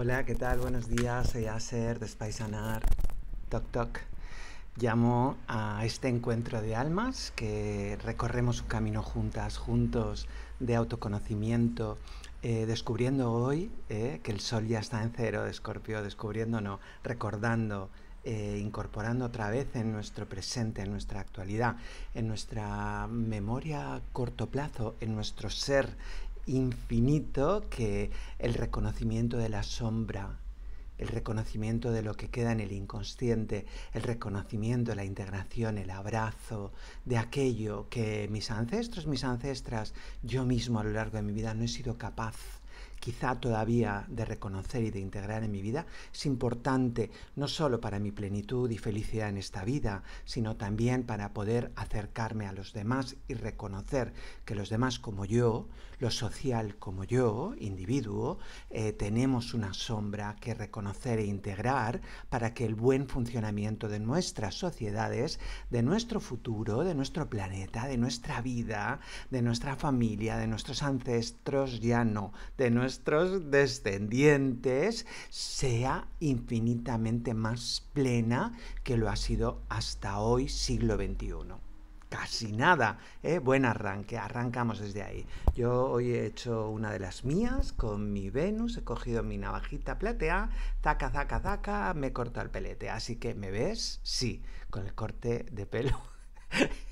Hola, ¿qué tal? Buenos días, soy Aser de Spaisanar. Toc Toc. Llamo a este encuentro de almas que recorremos un camino juntas, juntos, de autoconocimiento, eh, descubriendo hoy eh, que el sol ya está en cero de Escorpio, descubriéndonos, recordando, eh, incorporando otra vez en nuestro presente, en nuestra actualidad, en nuestra memoria a corto plazo, en nuestro ser infinito que el reconocimiento de la sombra, el reconocimiento de lo que queda en el inconsciente, el reconocimiento, la integración, el abrazo de aquello que mis ancestros, mis ancestras, yo mismo a lo largo de mi vida no he sido capaz quizá todavía de reconocer y de integrar en mi vida, es importante no solo para mi plenitud y felicidad en esta vida, sino también para poder acercarme a los demás y reconocer que los demás como yo, lo social como yo, individuo, eh, tenemos una sombra que reconocer e integrar para que el buen funcionamiento de nuestras sociedades, de nuestro futuro, de nuestro planeta, de nuestra vida, de nuestra familia, de nuestros ancestros, ya no, de nuestro nuestros descendientes sea infinitamente más plena que lo ha sido hasta hoy, siglo XXI casi nada. ¿eh? Buen arranque, arrancamos desde ahí. Yo hoy he hecho una de las mías con mi Venus, he cogido mi navajita platea, taca, taca, taca, me corto el pelete. Así que, ¿me ves? Sí, con el corte de pelo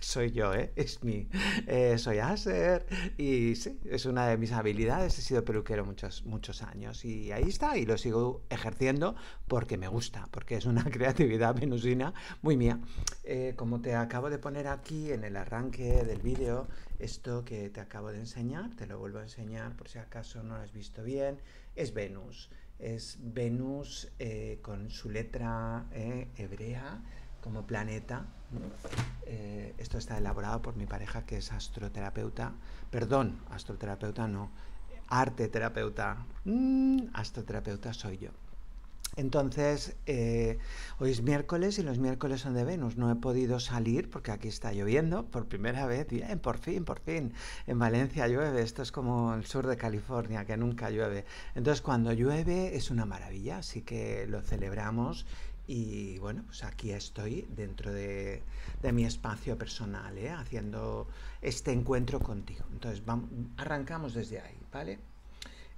soy yo, ¿eh? Es mi... Eh, soy Aser. Y sí, es una de mis habilidades. He sido peluquero muchos, muchos años. Y ahí está. Y lo sigo ejerciendo porque me gusta. Porque es una creatividad venusina muy mía. Eh, como te acabo de poner aquí en el arranque del vídeo, esto que te acabo de enseñar, te lo vuelvo a enseñar por si acaso no lo has visto bien, es Venus. Es Venus con su letra hebrea como planeta. Eh, esto está elaborado por mi pareja que es astroterapeuta, perdón, astroterapeuta no, arte terapeuta, mm, astroterapeuta soy yo. Entonces, eh, hoy es miércoles y los miércoles son de Venus. No he podido salir porque aquí está lloviendo por primera vez. Bien, por fin, por fin. En Valencia llueve. Esto es como el sur de California, que nunca llueve. Entonces, cuando llueve es una maravilla, así que lo celebramos y bueno, pues aquí estoy dentro de, mi espacio personal, ¿eh? haciendo este encuentro contigo. Entonces, arrancamos desde ahí, ¿vale?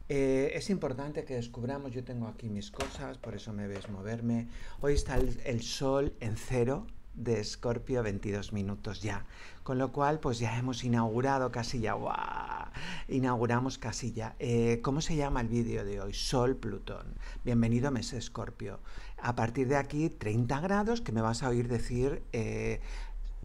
Eh, es importante que descubramos, yo tengo aquí mis cosas, por eso me ves moverme. Hoy está el, sol en cero, de Escorpio 22 minutos ya. Con lo cual, pues ya hemos inaugurado casi ya. Inauguramos casi ya. Eh, ¿Cómo se llama el vídeo de hoy? Sol Plutón. Bienvenido mes Escorpio. A partir de aquí, 30 grados, que me vas a oír decir eh,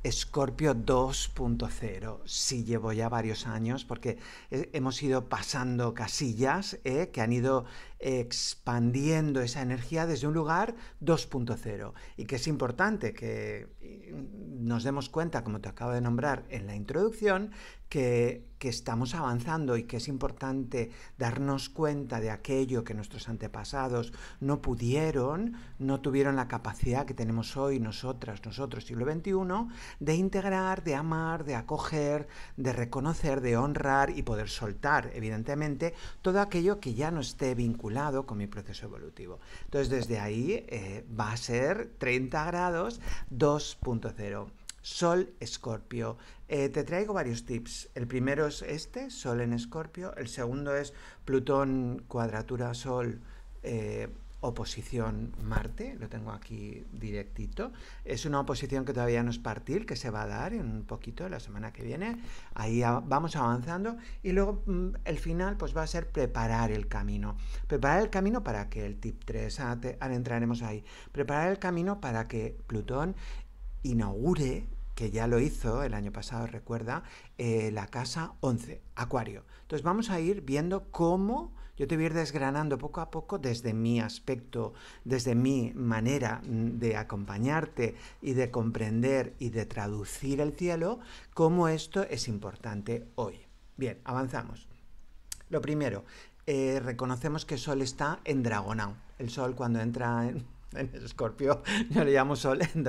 Scorpio 2.0. si llevo ya varios años porque hemos ido pasando casillas eh, que han ido expandiendo esa energía desde un lugar 2.0 y que es importante que nos demos cuenta, como te acabo de nombrar en la introducción, que, estamos avanzando y que es importante darnos cuenta de aquello que nuestros antepasados no pudieron, no tuvieron la capacidad que tenemos hoy nosotras, nosotros, siglo XXI, de integrar, de amar, de acoger, de reconocer, de honrar y poder soltar, evidentemente, todo aquello que ya no esté vinculado con mi proceso evolutivo. Entonces desde ahí eh, va a ser 30 grados 2.0. Sol Escorpio. Eh, te traigo varios tips. El primero es este, Sol en Escorpio. El segundo es Plutón cuadratura Sol. Eh, oposición Marte, lo tengo aquí directito. Es una oposición que todavía no es partil, que se va a dar en un poquito la semana que viene. Ahí vamos avanzando y luego mm, el final pues va a ser preparar el camino. Preparar el camino para que el tip 3, ah, ahora entraremos ahí, preparar el camino para que Plutón inaugure que ya lo hizo el año pasado, recuerda, eh, la casa 11, Acuario. Entonces vamos a ir viendo cómo yo te voy a ir desgranando poco a poco desde mi aspecto, desde mi manera mm, de acompañarte y de comprender y de traducir el cielo, cómo esto es importante hoy. Bien, avanzamos. Lo primero, eh, reconocemos que el Sol está en Dragonau. El Sol cuando entra en, en Escorpio, yo le llamo Sol En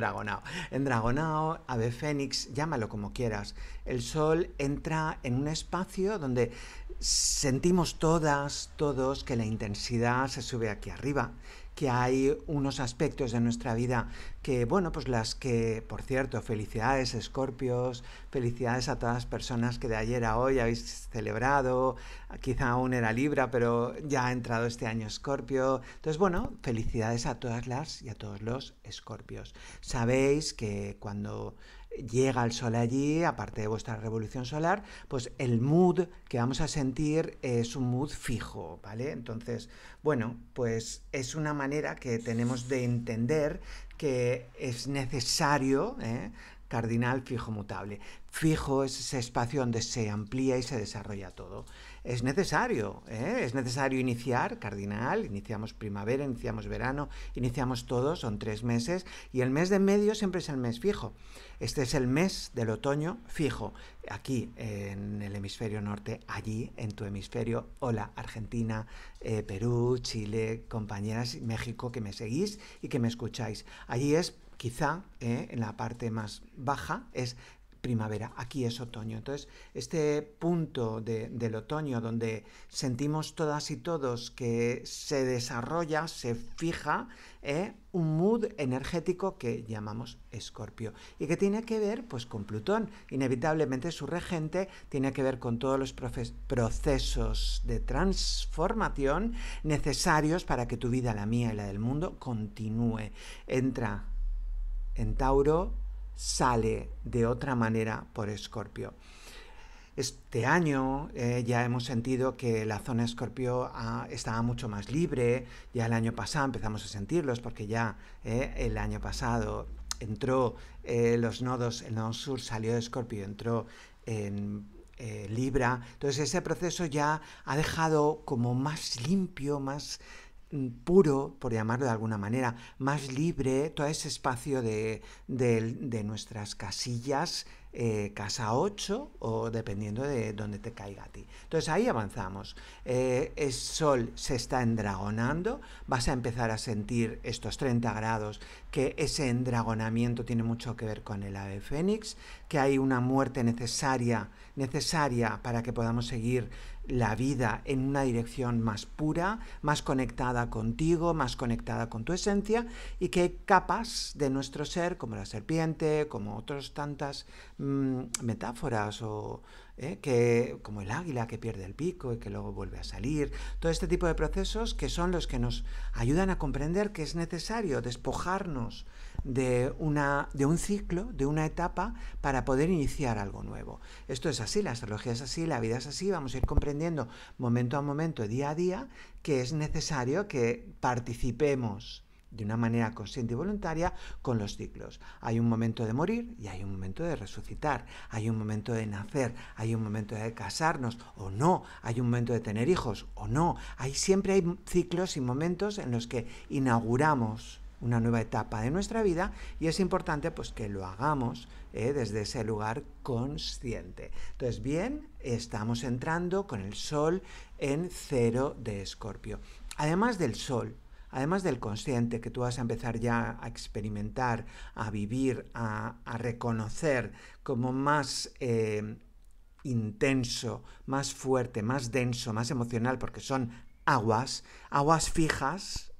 Endragonao, ave fénix, llámalo como quieras. El Sol entra en un espacio donde sentimos todas, todos que la intensidad se sube aquí arriba que hay unos aspectos de nuestra vida que, bueno, pues las que, por cierto, felicidades, escorpios, felicidades a todas las personas que de ayer a hoy habéis celebrado, quizá aún era Libra, pero ya ha entrado este año Escorpio. Entonces, bueno, felicidades a todas las y a todos los escorpios. Sabéis que cuando llega el sol allí, aparte de vuestra revolución solar, pues el mood que vamos a sentir es un mood fijo, ¿vale? Entonces, bueno, pues es una manera que tenemos de entender que es necesario ¿eh? cardinal fijo mutable. Fijo es ese espacio donde se amplía y se desarrolla todo es necesario, ¿eh? es necesario iniciar, cardinal, iniciamos primavera, iniciamos verano, iniciamos todo, son tres meses, y el mes de medio siempre es el mes fijo. Este es el mes del otoño fijo, aquí en el hemisferio norte, allí en tu hemisferio, hola, Argentina, eh, Perú, Chile, compañeras, México, que me seguís y que me escucháis. Allí es quizá ¿eh? en la parte más baja es primavera, aquí es otoño. Entonces, este punto del otoño donde sentimos todas y todos que se desarrolla, se fija eh, un mood energético que llamamos escorpio y que tiene que ver pues con Plutón. Inevitablemente su regente tiene que ver con todos los procesos de transformación necesarios para que tu vida, la mía y la del mundo continúe. Entra en Tauro, sale de otra manera por Escorpio. Este año eh, ya hemos sentido que la zona Escorpio ah, estaba mucho más libre, ya el año pasado empezamos a sentirlos porque ya eh, el año pasado entró eh, los nodos, el nodo sur salió de Escorpio, entró en Libra, entonces ese proceso ya ha dejado como más limpio, más puro, por llamarlo de alguna manera, más libre, todo ese espacio de, nuestras casillas, eh, casa 8 o dependiendo de donde te caiga a ti. Entonces ahí avanzamos. Eh, el sol se está endragonando, vas a empezar a sentir estos 30 grados, que ese endragonamiento tiene mucho que ver con el ave fénix, que hay una muerte necesaria, necesaria para que podamos seguir la vida en una dirección más pura, más conectada contigo, más conectada con tu esencia y que capas de nuestro ser, como la serpiente, como otras tantas mm, metáforas o ¿eh? que, como el águila que pierde el pico y que luego vuelve a salir, todo este tipo de procesos que son los que nos ayudan a comprender que es necesario despojarnos de, una, de un ciclo, de una etapa, para poder iniciar algo nuevo. Esto es así, la astrología es así, la vida es así, vamos a ir comprendiendo momento a momento, día a día, que es necesario que participemos de una manera consciente y voluntaria con los ciclos. Hay un momento de morir y hay un momento de resucitar, hay un momento de nacer, hay un momento de casarnos o no, hay un momento de tener hijos o no. Hay, siempre hay ciclos y momentos en los que inauguramos una nueva etapa de nuestra vida y es importante pues que lo hagamos eh, desde ese lugar consciente. Entonces bien, estamos entrando con el sol en cero de escorpio. Además del sol, además del consciente que tú vas a empezar ya a experimentar, a vivir, a, reconocer como más eh, intenso, más fuerte, más denso, más emocional, porque son aguas, aguas fijas,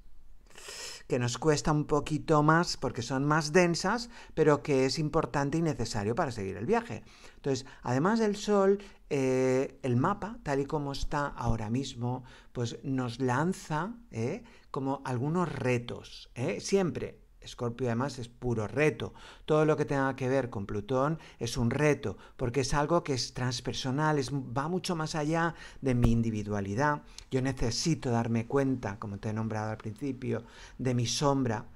que nos cuesta un poquito más porque son más densas, pero que es importante y necesario para seguir el viaje. Entonces, además del Sol, eh, el mapa, tal y como está ahora mismo, pues nos lanza ¿eh? como algunos retos. ¿eh? siempre, Escorpio además es puro reto. Todo lo que tenga que ver con Plutón es un reto, porque es algo que es transpersonal, es, va mucho más allá de mi individualidad. Yo necesito darme cuenta, como te he nombrado al principio, de mi sombra,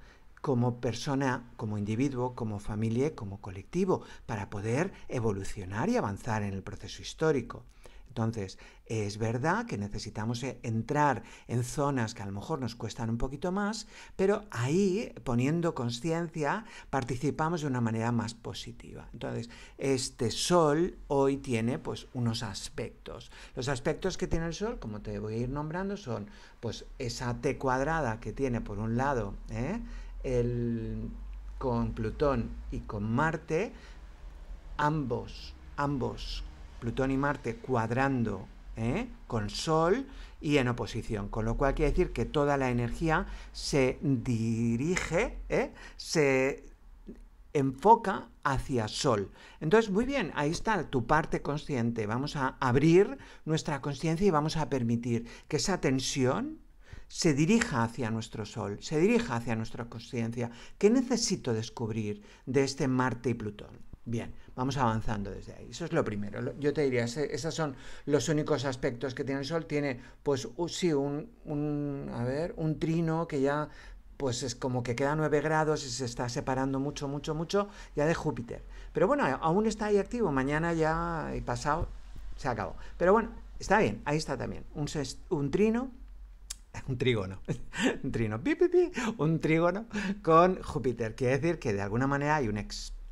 como persona, como individuo, como familia, como colectivo, para poder evolucionar y avanzar en el proceso histórico. Entonces, es verdad que necesitamos eh, entrar en zonas que a lo mejor nos cuestan un poquito más, pero ahí, poniendo conciencia, participamos de una manera más positiva. Entonces, este sol hoy tiene pues unos aspectos. Los aspectos que tiene el sol, como te voy a ir nombrando, son pues esa T cuadrada que tiene por un lado, ¿eh? con Plutón y con Marte, ambos, ambos, Plutón y Marte cuadrando ¿eh? con Sol y en oposición, con lo cual quiere decir que toda la energía se dirige, ¿eh? se enfoca hacia Sol. Entonces, muy bien, ahí está tu parte consciente. Vamos a abrir nuestra conciencia y vamos a permitir que esa tensión se dirija hacia nuestro Sol, se dirija hacia nuestra conciencia. ¿Qué necesito descubrir de este Marte y Plutón? Bien, vamos avanzando desde ahí. Eso es lo primero. Yo te diría, esos son los únicos aspectos que tiene el Sol. Tiene, pues, sí, un, a ver, un trino que ya pues es como que queda 9 grados y se está separando mucho, mucho, mucho ya de Júpiter. Pero bueno, aún está ahí activo, mañana ya y pasado se acabó. Pero bueno, está bien, ahí está también. Un, un trino un trígono, un trino, un trígono con Júpiter. Quiere decir que de alguna manera hay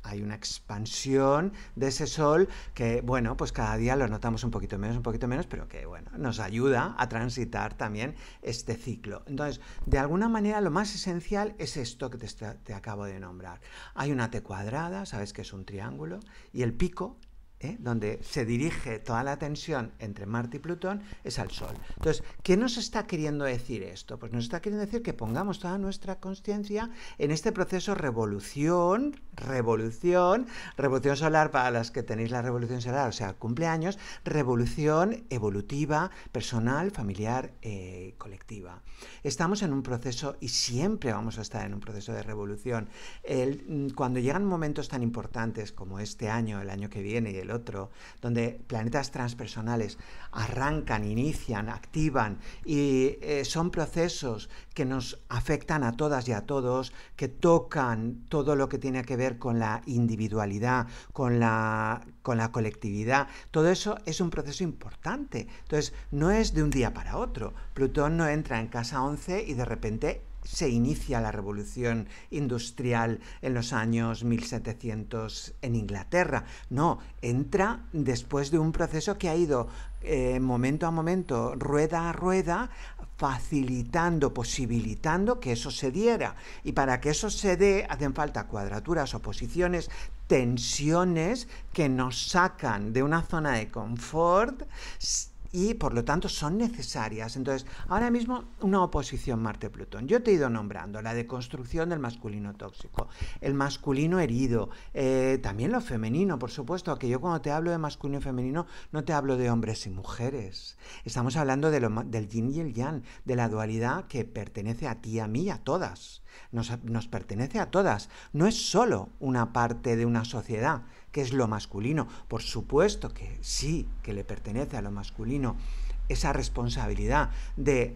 hay una expansión de ese sol que, bueno, pues cada día lo notamos un poquito menos, un poquito menos, pero que, bueno, nos ayuda a transitar también este ciclo. Entonces, de alguna manera lo más esencial es esto que te, te acabo de nombrar. Hay una T cuadrada, sabes que es un triángulo, y el pico ¿eh? donde se dirige toda la tensión entre Marte y Plutón, es al Sol. Entonces, ¿qué nos está queriendo decir esto? Pues nos está queriendo decir que pongamos toda nuestra conciencia en este proceso revolución, revolución, revolución solar para las que tenéis la revolución solar, o sea, cumpleaños, revolución evolutiva, personal, familiar, eh, colectiva. Estamos en un proceso y siempre vamos a estar en un proceso de revolución. Mm, cuando llegan momentos tan importantes como este año, el año que viene y el otro, donde planetas transpersonales arrancan, inician, activan y eh, son procesos que nos afectan a todas y a todos, que tocan todo lo que tiene que ver con la individualidad, con la, con la colectividad. Todo eso es un proceso importante. Entonces, no es de un día para otro. Plutón no entra en casa 11 y de repente se inicia la revolución industrial en los años 1700 en Inglaterra. No, entra después de un proceso que ha ido eh, momento a momento, rueda a rueda, facilitando, posibilitando que eso se diera. Y para que eso se dé hacen falta cuadraturas, oposiciones, tensiones que nos sacan de una zona de confort y por lo tanto son necesarias. Entonces, ahora mismo una oposición Marte-Plutón. Yo te he ido nombrando la deconstrucción del masculino tóxico, el masculino herido, eh, también lo femenino, por supuesto, que yo cuando te hablo de masculino y femenino no te hablo de hombres y mujeres. Estamos hablando de lo, del yin y el yang, de la dualidad que pertenece a ti, a mí a todas. Nos, nos pertenece a todas. No es solo una parte de una sociedad que es lo masculino. Por supuesto que sí, que le pertenece a lo masculino esa responsabilidad de,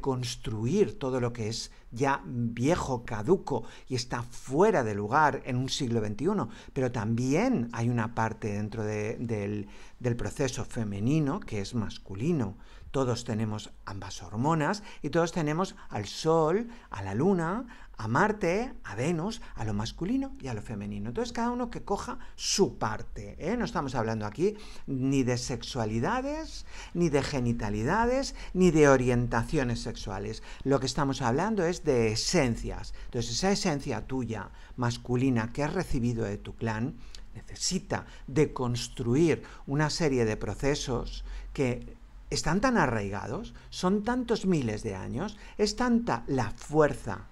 construir todo lo que es ya viejo, caduco y está fuera de lugar en un siglo XXI. Pero también hay una parte dentro del proceso femenino que es masculino. Todos tenemos ambas hormonas y todos tenemos al Sol, a la Luna, a Marte, a Venus, a lo masculino y a lo femenino. Entonces cada uno que coja su parte. ¿eh? No estamos hablando aquí ni de sexualidades, ni de genitalidades, ni de orientaciones sexuales. Lo que estamos hablando es de esencias. Entonces esa esencia tuya masculina que has recibido de tu clan necesita de construir una serie de procesos que están tan arraigados, son tantos miles de años, es tanta la fuerza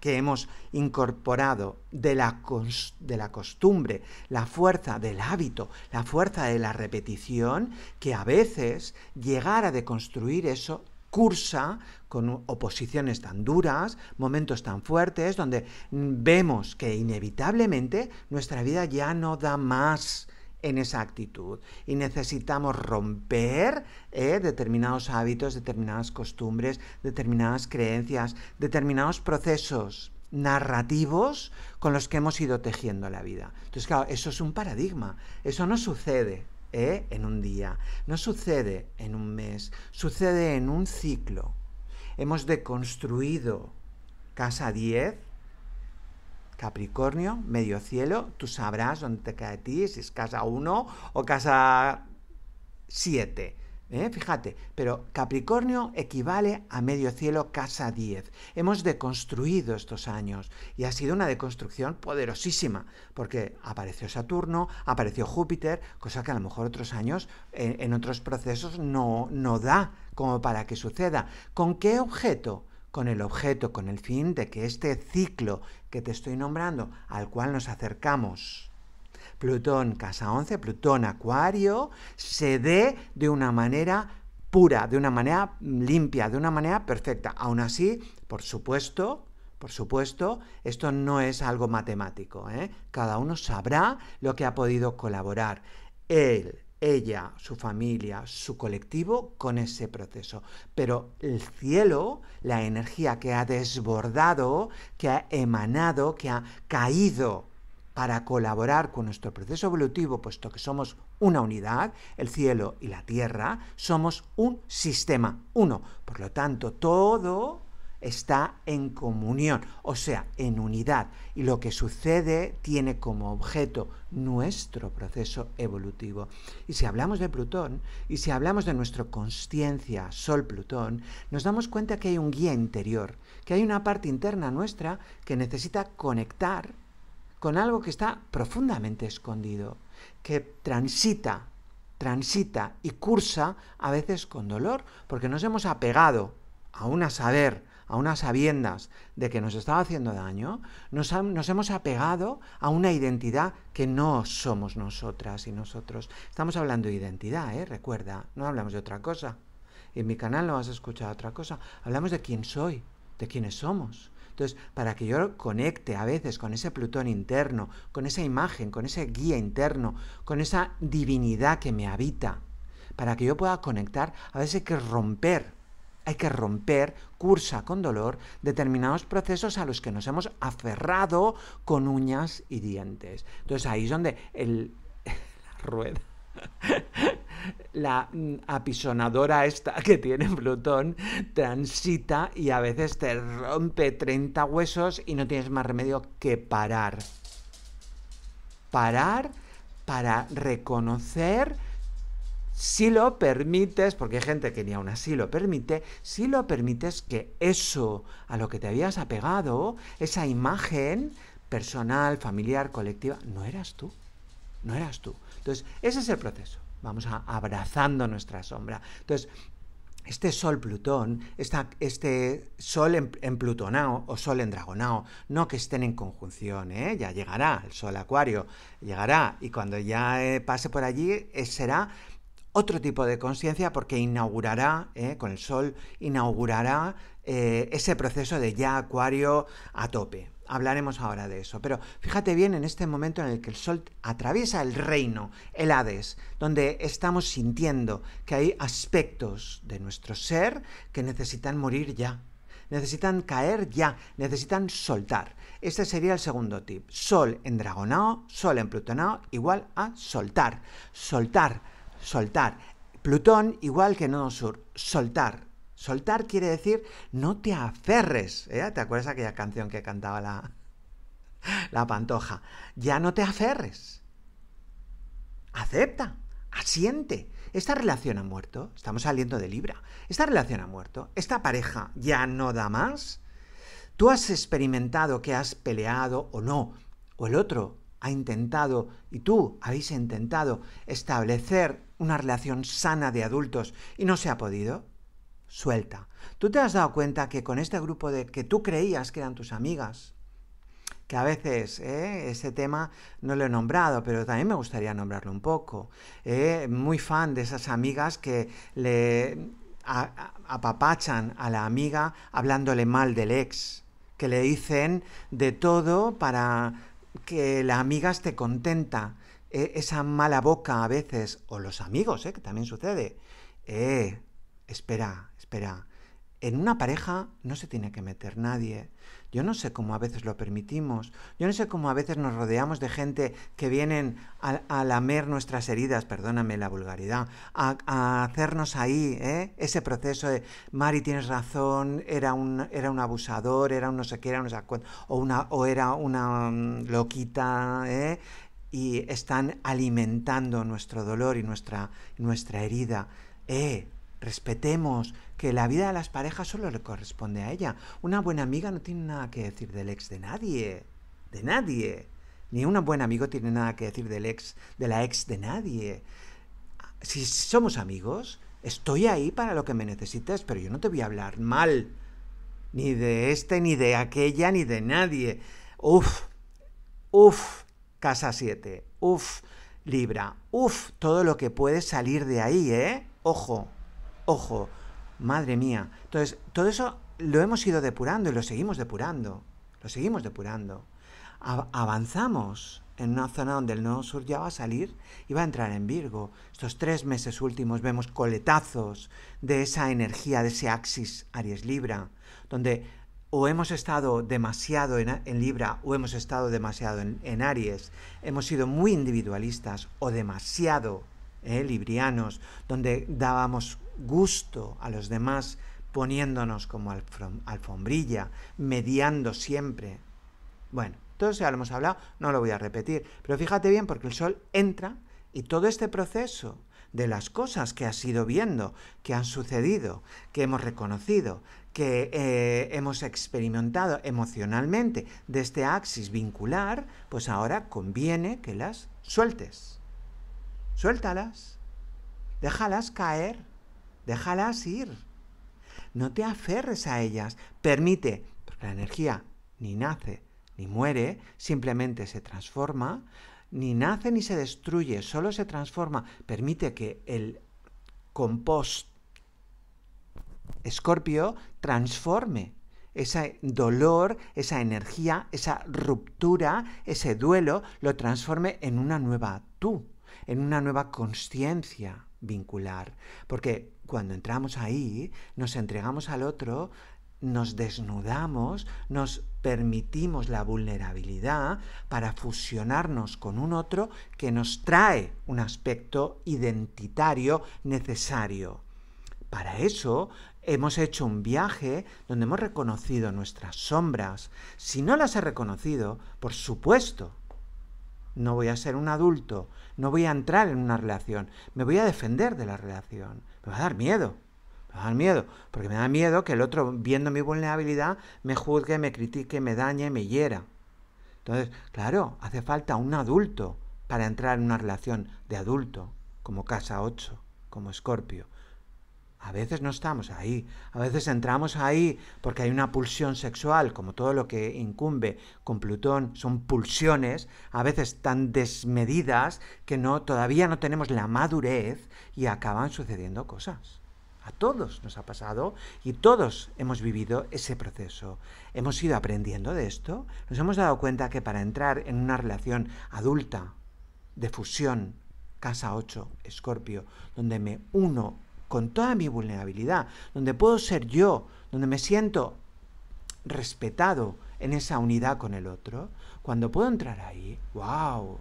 que hemos incorporado de la, costumbre, la fuerza del hábito, la fuerza de la repetición, que a veces llegar a deconstruir eso cursa con oposiciones tan duras, momentos tan fuertes, donde mm, vemos que inevitablemente nuestra vida ya no da más en esa actitud y necesitamos romper eh, determinados hábitos, determinadas costumbres, determinadas creencias, determinados procesos narrativos con los que hemos ido tejiendo la vida. Entonces, claro, eso es un paradigma, eso no sucede. Eh, en un día, no sucede en un mes, sucede en un ciclo. Hemos deconstruido casa 10 Capricornio, medio cielo, tú sabrás dónde te cae a ti, si es casa 1 o casa 7. ¿eh? Fíjate, pero Capricornio equivale a medio cielo casa 10. Hemos deconstruido estos años y ha sido una deconstrucción poderosísima, porque apareció Saturno, apareció Júpiter, cosa que a lo mejor otros años, en, otros procesos, no, no da como para que suceda. ¿Con qué objeto? con el objeto, con el fin de que este ciclo que te estoy nombrando, al cual nos acercamos, Plutón, casa 11, Plutón, Acuario, se dé de una manera pura, de una manera mm, limpia, de una manera perfecta. Aún así, por supuesto, por supuesto, esto no es algo matemático. ¿eh? Cada uno sabrá lo que ha podido colaborar. Él, ella, su familia, su colectivo con ese proceso. Pero el cielo, la energía que ha desbordado, que ha emanado, que ha caído para colaborar con nuestro proceso evolutivo, puesto que somos una unidad, el cielo y la tierra, somos un sistema, uno. Por lo tanto, todo está en comunión, o sea, en unidad. Y lo que sucede tiene como objeto nuestro proceso evolutivo. Y si hablamos de Plutón, y si hablamos de nuestra conciencia, Sol-Plutón, nos damos cuenta que hay un guía interior, que hay una parte interna nuestra que necesita conectar con algo que está profundamente escondido, que transita transita y cursa a veces con dolor, porque nos hemos apegado a una saber, a unas sabiendas de que nos estaba haciendo daño, nos, hemos apegado a una identidad que no somos nosotras y nosotros. Estamos hablando de identidad, ¿eh? recuerda, no hablamos de otra cosa. En mi canal no has escuchado otra cosa. Hablamos de quién soy, de quiénes somos. Entonces, para que yo conecte a veces con ese Plutón interno, con esa imagen, con ese guía interno, con esa divinidad que me habita, para que yo pueda conectar, a veces hay que romper hay que romper, cursa con dolor, determinados procesos a los que nos hemos aferrado con uñas y dientes. Entonces ahí es donde el, la rueda la mm, apisonadora esta que tiene Plutón transita y a veces te rompe 30 huesos y no tienes más remedio que parar. Parar para reconocer si lo permites, porque hay gente que ni aún así lo permite, si lo permites que eso a lo que te habías apegado, esa imagen personal, familiar, colectiva, no eras tú, no eras tú. Entonces, ese es el proceso. Vamos a, abrazando nuestra sombra. Entonces, este sol Plutón, este sol en, em, Plutonao o sol en Dragonao, no que estén en conjunción, ¿eh? ya llegará el sol Acuario, llegará y cuando ya eh, pase por allí eh, será otro tipo de conciencia porque inaugurará, ¿eh? con el sol, inaugurará eh, ese proceso de ya acuario a tope. Hablaremos ahora de eso. Pero fíjate bien en este momento en el que el sol atraviesa el reino, el Hades, donde estamos sintiendo que hay aspectos de nuestro ser que necesitan morir ya, necesitan caer ya, necesitan soltar. Este sería el segundo tip. Sol en dragonao, sol en plutonao, igual a soltar. Soltar soltar. Plutón, igual que no Sur, soltar. Soltar quiere decir no te aferres. ¿eh? ¿Te acuerdas aquella canción que cantaba la, la pantoja? Ya no te aferres. Acepta, asiente. Esta relación ha muerto, estamos saliendo de Libra. Esta relación ha muerto, esta pareja ya no da más. Tú has experimentado que has peleado o no, o el otro ha intentado y tú habéis intentado establecer una relación sana de adultos y no se ha podido, suelta. ¿Tú te has dado cuenta que con este grupo de que tú creías que eran tus amigas, que a veces ¿eh? ese tema no lo he nombrado, pero también me gustaría nombrarlo un poco. Eh, muy fan de esas amigas que le apapachan a la amiga hablándole mal del ex, que le dicen de todo para que la amiga esté contenta. E, esa mala boca a veces, o los amigos, eh, que también sucede. Eh, espera, espera. En una pareja no se tiene que meter nadie. Yo no sé cómo a veces lo permitimos. Yo no sé cómo a veces nos rodeamos de gente que vienen a, lamer nuestras heridas, perdóname la vulgaridad, a, hacernos ahí eh, ese proceso de, Mari, tienes razón, era un, era un abusador, era un no sé qué, era o, una, o era una mm, loquita, eh, y están alimentando nuestro dolor y nuestra, nuestra herida. Eh, respetemos que la vida de las parejas solo le corresponde a ella. Una buena amiga no tiene nada que decir del ex de nadie, de nadie. Ni un buen amigo tiene nada que decir del ex, de la ex de nadie. Si somos amigos, estoy ahí para lo que me necesites, pero yo no te voy a hablar mal, ni de este, ni de aquella, ni de nadie. Uf, uf, casa 7. Uf, Libra. Uf, todo lo que puede salir de ahí, ¿eh? Ojo, ojo, madre mía. Entonces, todo eso lo hemos ido depurando y lo seguimos depurando. Lo seguimos depurando. avanzamos en una zona donde el nodo sur ya va a salir y va a entrar en Virgo. Estos tres meses últimos vemos coletazos de esa energía, de ese axis Aries Libra, donde o hemos estado demasiado en, Libra o hemos estado demasiado en, Aries, hemos sido muy individualistas o demasiado eh, librianos, donde dábamos gusto a los demás poniéndonos como alfombrilla, mediando siempre. Bueno, todo eso ya lo hemos hablado, no lo voy a repetir, pero fíjate bien porque el Sol entra y todo este proceso de las cosas que has ido viendo, que han sucedido, que hemos reconocido, que eh, hemos experimentado emocionalmente de este axis vincular, pues ahora conviene que las sueltes. Suéltalas, déjalas caer, déjalas ir. No te aferres a ellas, permite, porque la energía ni nace ni muere, simplemente se transforma, ni nace ni se destruye, solo se transforma. Permite que el compost Escorpio transforme ese dolor, esa energía, esa ruptura, ese duelo, lo transforme en una nueva tú, en una nueva conciencia vincular. Porque cuando entramos ahí, nos entregamos al otro, nos desnudamos, nos permitimos la vulnerabilidad para fusionarnos con un otro que nos trae un aspecto identitario necesario. Para eso hemos hecho un viaje donde hemos reconocido nuestras sombras. Si no las he reconocido, por supuesto, no voy a ser un adulto, no voy a entrar en una relación, me voy a defender de la relación, me va a dar miedo. Me va a dar miedo, porque me da miedo que el otro, viendo mi vulnerabilidad, me juzgue, me critique, me dañe, me hiera. Entonces, claro, hace falta un adulto para entrar en una relación de adulto, como Casa 8, como Escorpio. A veces no estamos ahí, a veces entramos ahí porque hay una pulsión sexual, como todo lo que incumbe con Plutón, son pulsiones, a veces tan desmedidas que no todavía no tenemos la madurez y acaban sucediendo cosas. A todos nos ha pasado y todos hemos vivido ese proceso. Hemos ido aprendiendo de esto, nos hemos dado cuenta que para entrar en una relación adulta de fusión, casa 8, Escorpio, donde me uno con toda mi vulnerabilidad, donde puedo ser yo, donde me siento respetado en esa unidad con el otro, cuando puedo entrar ahí, wow.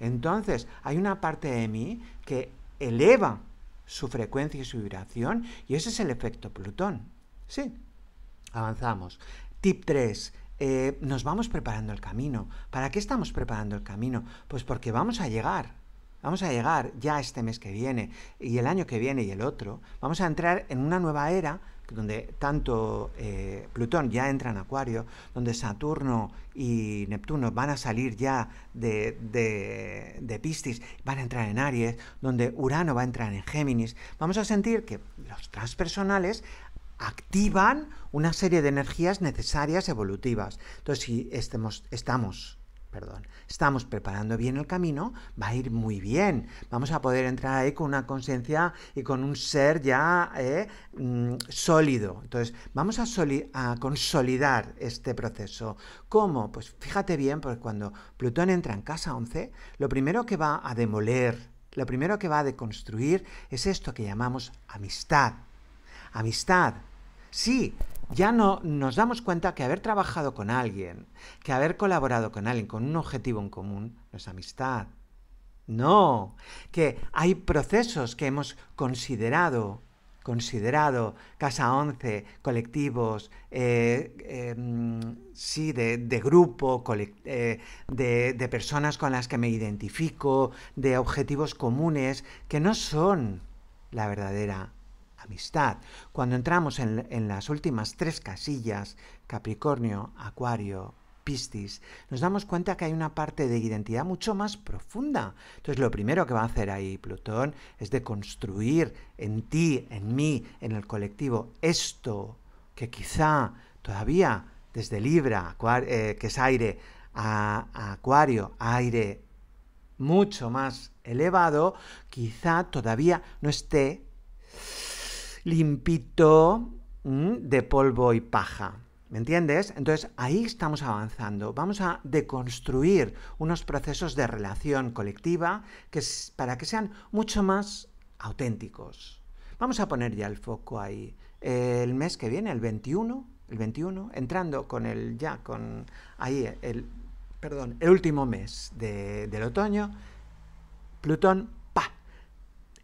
Entonces hay una parte de mí que eleva su frecuencia y su vibración y ese es el efecto Plutón. Sí, avanzamos. Tip 3. Eh, nos vamos preparando el camino. ¿Para qué estamos preparando el camino? Pues porque vamos a llegar Vamos a llegar ya este mes que viene y el año que viene y el otro. Vamos a entrar en una nueva era donde tanto eh, Plutón ya entra en Acuario, donde Saturno y Neptuno van a salir ya de, de, de, Piscis, van a entrar en Aries, donde Urano va a entrar en Géminis, vamos a sentir que los transpersonales activan una serie de energías necesarias evolutivas. Entonces, si estemos, estamos perdón, estamos preparando bien el camino, va a ir muy bien. Vamos a poder entrar ahí con una conciencia y con un ser ya eh, mm, sólido. Entonces, vamos a, a, consolidar este proceso. ¿Cómo? Pues fíjate bien, porque cuando Plutón entra en casa 11, lo primero que va a demoler, lo primero que va a deconstruir es esto que llamamos amistad. Amistad. Sí, ya no nos damos cuenta que haber trabajado con alguien, que haber colaborado con alguien con un objetivo en común, no es amistad. No, que hay procesos que hemos considerado, considerado Casa 11, colectivos, eh, em, sí, de, grupo, eh, de, de personas con las que me identifico, de objetivos comunes, que no son la verdadera amistad. Cuando entramos en, las últimas tres casillas, Capricornio, Acuario, Piscis, nos damos cuenta que hay una parte de identidad mucho más profunda. Entonces, lo primero que va a hacer ahí Plutón es de construir en ti, en mí, en el colectivo, esto que quizá todavía desde Libra, eh, que es aire, a Acuario, aire mucho más elevado, quizá todavía no esté limpito mm, de polvo y paja. ¿Me entiendes? Entonces ahí estamos avanzando. Vamos a deconstruir unos procesos de relación colectiva que para que sean mucho más auténticos. Vamos a poner ya el foco ahí. El mes que viene, el 21, el 21, entrando con el ya, con ahí el, perdón, el último mes del otoño, Plutón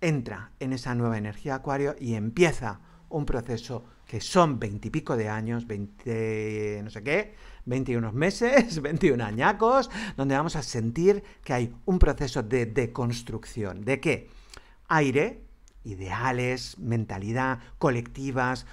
entra en esa nueva energía acuario y empieza un proceso que son veintipico de años, 20 no sé qué, 21 meses, 21 añacos, donde vamos a sentir que hay un proceso de deconstrucción. ¿De qué? Aire, ideales, mentalidad, colectivas,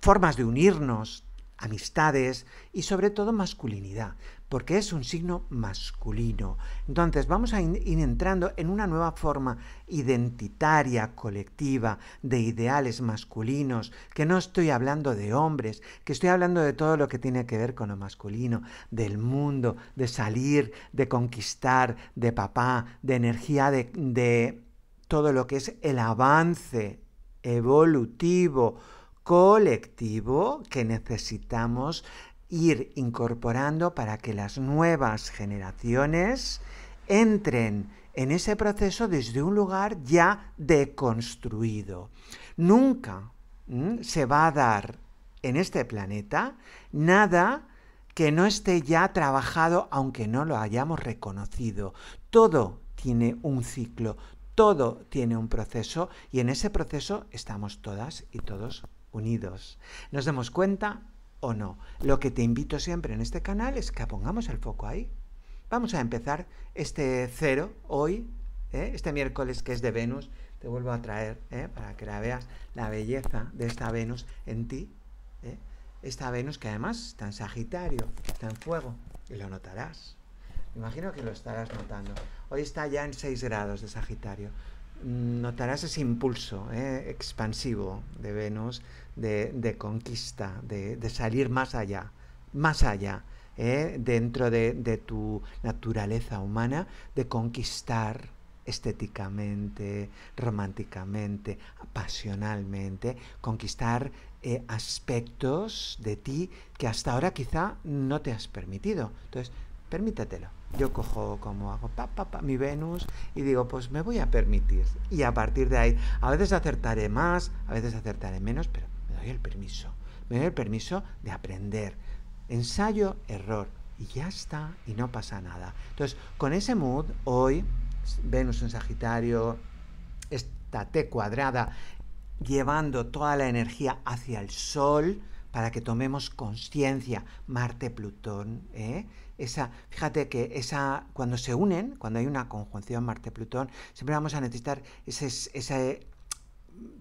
formas de unirnos, amistades y sobre todo masculinidad porque es un signo masculino. Entonces vamos a ir entrando en una nueva forma identitaria, colectiva, de ideales masculinos, que no estoy hablando de hombres, que estoy hablando de todo lo que tiene que ver con lo masculino, del mundo, de salir, de conquistar, de papá, de energía, de, todo lo que es el avance evolutivo colectivo que necesitamos ir incorporando para que las nuevas generaciones entren en ese proceso desde un lugar ya deconstruido. Nunca se va a dar en este planeta nada que no esté ya trabajado aunque no lo hayamos reconocido. Todo tiene un ciclo, todo tiene un proceso y en ese proceso estamos todas y todos unidos. Nos damos cuenta o no. Lo que te invito siempre en este canal es que pongamos el foco ahí. Vamos a empezar este cero hoy, ¿eh? este miércoles que es de Venus. Te vuelvo a traer ¿eh? para que la veas la belleza de esta Venus en ti. ¿eh? Esta Venus que además está en Sagitario, está en fuego y lo notarás. imagino que lo estarás notando. Hoy está ya en 6 grados de Sagitario notarás ese impulso ¿eh? expansivo de Venus, de, conquista, de, salir más allá, más allá, ¿eh? dentro de, tu naturaleza humana, de conquistar estéticamente, románticamente, pasionalmente, conquistar eh, aspectos de ti que hasta ahora quizá no te has permitido. Entonces, permítatelo. Yo cojo como hago mi Venus y digo, pues me voy a permitir. Y a partir de ahí, a veces acertaré más, a veces acertaré menos, pero me doy el permiso. Me doy el permiso de aprender. Ensayo, error. Y ya está, y no pasa nada. Entonces, con ese mood, hoy, Venus en Sagitario, esta T cuadrada, llevando toda la energía hacia el Sol, para que tomemos conciencia, Marte, Plutón, ¿eh? fíjate que esa, cuando se unen, cuando hay una conjunción Marte-Plutón, siempre vamos a necesitar ese,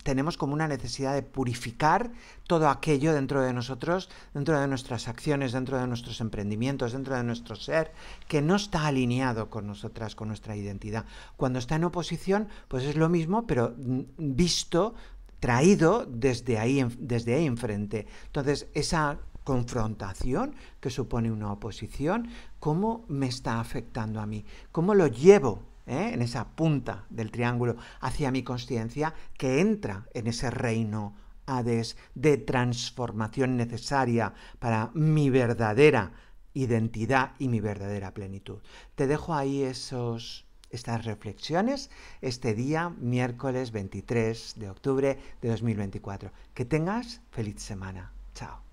tenemos como una necesidad de purificar todo aquello dentro de nosotros, dentro de nuestras acciones, dentro de nuestros emprendimientos, dentro de nuestro ser, que no está alineado con nosotras, con nuestra identidad. Cuando está en oposición, pues es lo mismo, pero visto, traído desde ahí, desde ahí enfrente. Entonces, esa confrontación que supone una oposición, cómo me está afectando a mí, cómo lo llevo eh, en esa punta del triángulo hacia mi conciencia que entra en ese reino Hades de transformación necesaria para mi verdadera identidad y mi verdadera plenitud. Te dejo ahí esos estas reflexiones este día, miércoles 23 de octubre de 2024. Que tengas feliz semana. Chao.